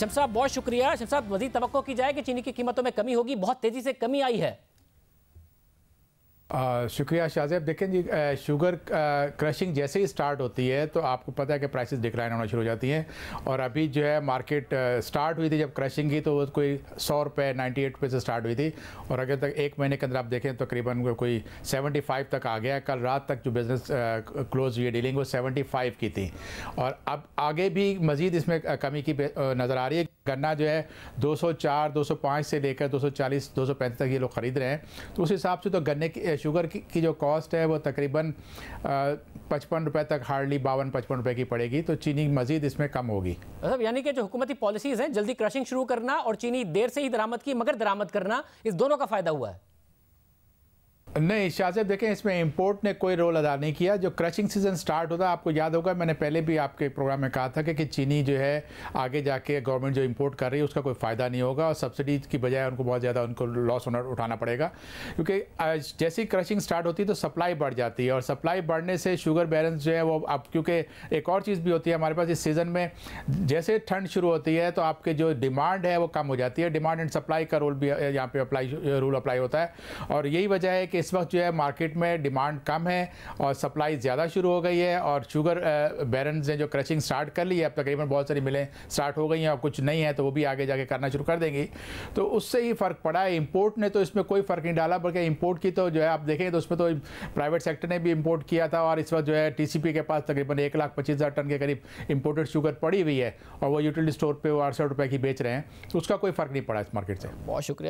शमसाब बहुत शुक्रिया शमसाब मजीद तो की जाए कि चीनी की कीमतों में कमी होगी बहुत तेजी से कमी आई है शुक्रिया शाहजेब देखें जी शुगर क्रशिंग जैसे ही स्टार्ट होती है तो आपको पता है कि प्राइसेस डिक्लाइन होना शुरू हो जाती हैं और अभी जो है मार्केट स्टार्ट हुई थी जब क्रशिंग की तो वो कोई सौ रुपये नाइन्टी एट रुपये से स्टार्ट हुई थी और अगर तक एक महीने के अंदर आप देखें तो कोई सेवेंटी फाइव तक आ गया कल रात तक जो बिज़नेस क्लोज हुई है डीलिंग वो सेवेंटी फाइव की थी और अब आगे भी मज़ीद इसमें कमी की नज़र आ रही है गन्ना जो है 204, 205 से लेकर 240, 235 तक ये लोग ख़रीद रहे हैं तो उस हिसाब से तो गन्ने की शुगर की, की जो कॉस्ट है वो तकरीबन पचपन रुपए तक हार्डली बावन पचपन रुपए की पड़ेगी तो चीनी मजीद इसमें कम होगी मतलब यानी कि जो हुकूमती पॉलिसीज़ हैं जल्दी क्रशिंग शुरू करना और चीनी देर से ही दरामद की मगर दरामद करना इस दोनों का फ़ायदा हुआ है नहीं शाहजेब देखें इसमें इंपोर्ट ने कोई रोल अदा नहीं किया जो क्रशिंग सीज़न स्टार्ट होता है आपको याद होगा मैंने पहले भी आपके प्रोग्राम में कहा था कि, कि चीनी जो है आगे जाके गवर्नमेंट जो इंपोर्ट कर रही है उसका कोई फ़ायदा नहीं होगा और सब्सिडी की बजाय उनको बहुत ज़्यादा उनको लॉस होना उठाना पड़ेगा क्योंकि जैसी क्रशिंग स्टार्ट होती है तो सप्लाई बढ़ जाती है और सप्लाई बढ़ने से शुगर बैलेंस जो है वो अब क्योंकि एक और चीज़ भी होती है हमारे पास इस सीज़न में जैसे ठंड शुरू होती है तो आपके जो डिमांड है वो कम हो जाती है डिमांड एंड सप्लाई का रोल भी यहाँ पे अप्लाई रूल अप्लाई होता है और यही वजह है कि इस वक्त जो है मार्केट में डिमांड कम है और सप्लाई ज़्यादा शुरू हो गई है और शुगर बैरन ने जो क्रशिंग स्टार्ट कर ली है अब तकरीबन बहुत सारी मिलें स्टार्ट हो गई हैं और कुछ नहीं है तो वो भी आगे जाके करना शुरू कर देंगी तो उससे ही फ़र्क पड़ा है इम्पोर्ट ने तो इसमें कोई फ़र्क नहीं डाला बल्कि इम्पोर्ट की तो जो है आप देखें तो उसमें तो प्राइवेट सेक्टर ने भी इम्पोर्ट किया था और इस वक्त जो है टी के पास तकरीबन एक लाख पच्चीस हज़ार टन के करीब इम्पोर्टेड शुगर पड़ी हुई है और वो यूटिलिटी स्टोर पर वो सौ रुपये की बेच रहे हैं तो उसका कोई फ़र्क नहीं पड़ा इस मार्केट से बहुत शुक्रिया